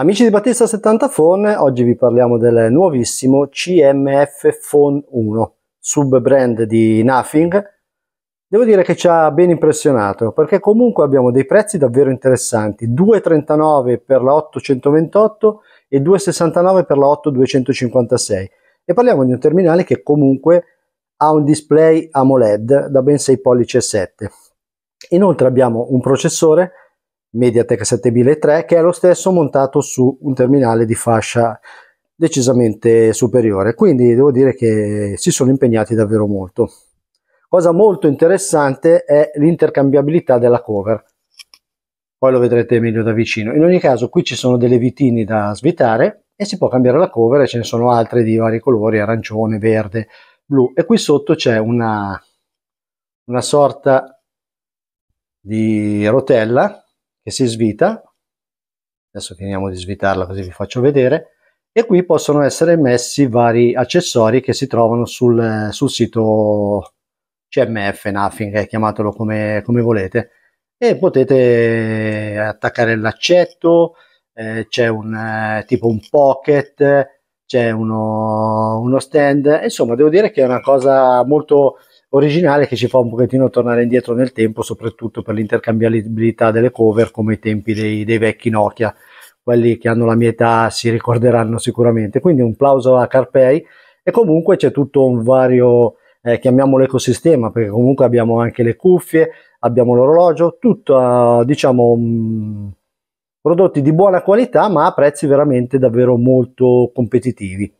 Amici di Battista 70 Phone, oggi vi parliamo del nuovissimo CMF Phone 1, sub-brand di Nothing. Devo dire che ci ha ben impressionato, perché comunque abbiamo dei prezzi davvero interessanti, 2,39 per la 828 e 2,69 per la 8256. E parliamo di un terminale che comunque ha un display AMOLED da ben 6 pollici e 7. Inoltre abbiamo un processore MediaTek 7003 che è lo stesso montato su un terminale di fascia decisamente superiore quindi devo dire che si sono impegnati davvero molto cosa molto interessante è l'intercambiabilità della cover poi lo vedrete meglio da vicino in ogni caso qui ci sono delle vitini da svitare e si può cambiare la cover e ce ne sono altre di vari colori arancione verde blu e qui sotto c'è una una sorta di rotella che si svita, adesso finiamo di svitarla così vi faccio vedere, e qui possono essere messi vari accessori che si trovano sul, sul sito CMF, Nothing, eh, chiamatelo come, come volete, e potete attaccare l'accetto, eh, c'è un eh, tipo un pocket, c'è uno, uno stand, insomma devo dire che è una cosa molto originale che ci fa un pochettino tornare indietro nel tempo, soprattutto per l'intercambiabilità delle cover come i tempi dei, dei vecchi Nokia. Quelli che hanno la mia età si ricorderanno sicuramente. Quindi un plauso a Carpei e comunque c'è tutto un vario, eh, chiamiamolo ecosistema, perché comunque abbiamo anche le cuffie, abbiamo l'orologio, tutto diciamo... Mh, mm, prodotti di buona qualità ma a prezzi veramente davvero molto competitivi.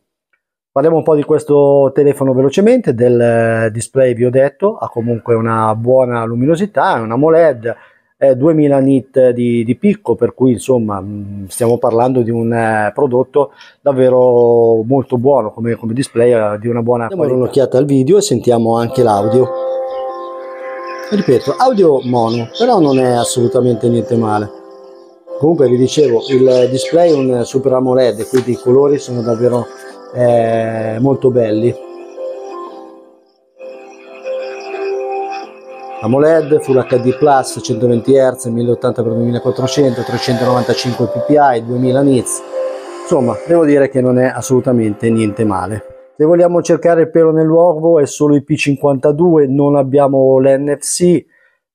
Parliamo un po' di questo telefono velocemente, del eh, display vi ho detto, ha comunque una buona luminosità, è una AMOLED, è 2000 nit di, di, picco, per cui insomma mm, stiamo parlando di un eh, prodotto davvero molto buono come, come display, eh, di una buona Diamo qualità. Diamo un'occhiata al video e sentiamo anche l'audio. Ripeto, audio mono, però non è assolutamente niente male comunque vi dicevo il display è un super AMOLED quindi i colori sono davvero eh, molto belli AMOLED, Full HD Plus, 120 Hz, 1080x2400, 395 ppi, 2000 nits insomma devo dire che non è assolutamente niente male se vogliamo cercare il pelo nell'uovo è solo IP52 non abbiamo l'NFC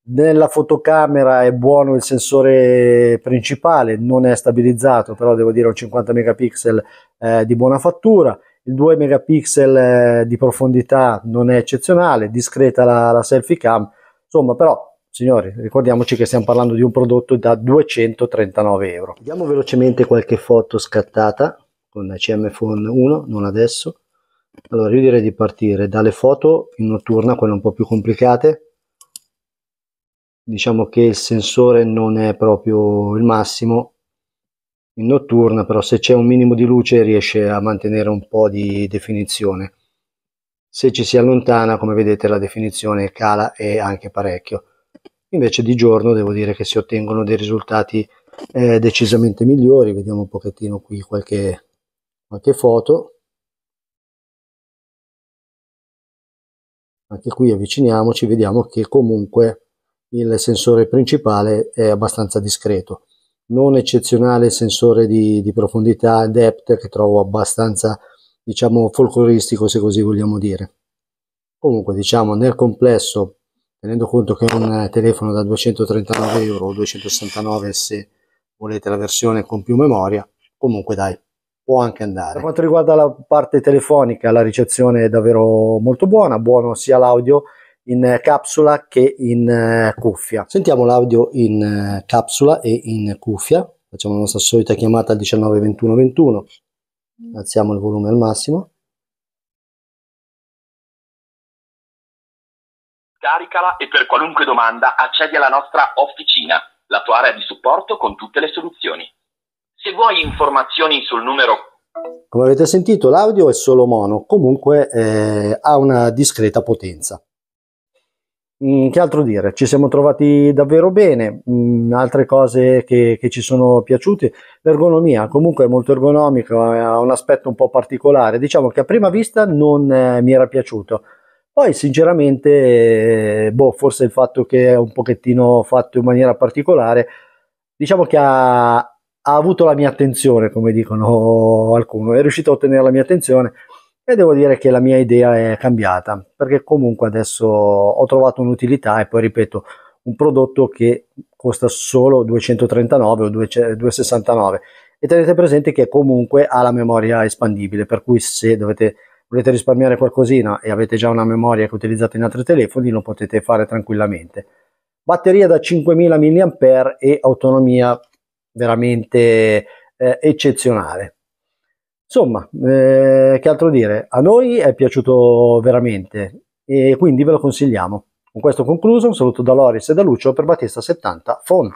nella fotocamera è buono il sensore principale, non è stabilizzato, però devo dire un 50 megapixel eh, di buona fattura. Il 2 megapixel eh, di profondità non è eccezionale, discreta la, la selfie cam. Insomma, però Signori, ricordiamoci che stiamo parlando di un prodotto da 239 euro. Vediamo velocemente qualche foto scattata con CM Phone 1, non adesso. Allora, io direi di partire dalle foto in notturna, quelle un po' più complicate diciamo che il sensore non è proprio il massimo in notturna però se c'è un minimo di luce riesce a mantenere un po' di definizione se ci si allontana come vedete la definizione cala e anche parecchio invece di giorno devo dire che si ottengono dei risultati eh, decisamente migliori vediamo un pochettino qui qualche, qualche foto anche qui avviciniamoci vediamo che comunque il sensore principale è abbastanza discreto. Non eccezionale il sensore di, di profondità depth che trovo abbastanza diciamo folcloristico se così vogliamo dire. Comunque diciamo nel complesso tenendo conto che è un eh, telefono da 239 euro o 269 se volete la versione con più memoria comunque dai può anche andare per quanto riguarda la parte telefonica la ricezione è davvero molto buona buono sia l'audio in eh, capsula che in eh, cuffia. Sentiamo l'audio in eh, capsula e in cuffia. Facciamo la nostra solita chiamata al 19 21 Alziamo il volume al massimo. Caricala e per qualunque domanda accedi alla nostra officina, la tua area di supporto con tutte le soluzioni. Se vuoi informazioni sul numero come avete sentito l'audio è solo mono, comunque eh, ha una discreta potenza. Mm, che altro dire? Ci siamo trovati davvero bene, mh, mm, altre cose che, che, ci sono piaciute, l'ergonomia comunque è molto ergonomica, ha un aspetto un po' particolare, diciamo che a prima vista non eh, mi era piaciuto, poi sinceramente, eh, boh, forse il fatto che è un pochettino fatto in maniera particolare, diciamo che ha, ha avuto la mia attenzione, come dicono alcuni, è riuscito a ottenere la mia attenzione e devo dire che la mia idea è cambiata perché comunque adesso ho trovato un'utilità e poi ripeto un prodotto che costa solo 239 o 269 e tenete presente che comunque ha la memoria espandibile per cui se dovete volete risparmiare qualcosina e avete già una memoria che utilizzate in altri telefoni lo potete fare tranquillamente batteria da 5000 mAh e autonomia veramente eh, eccezionale Insomma, eh, che altro dire? A noi è piaciuto veramente e quindi ve lo consigliamo. Con questo concluso, un saluto da Loris e da Lucio per Battista 70 Font.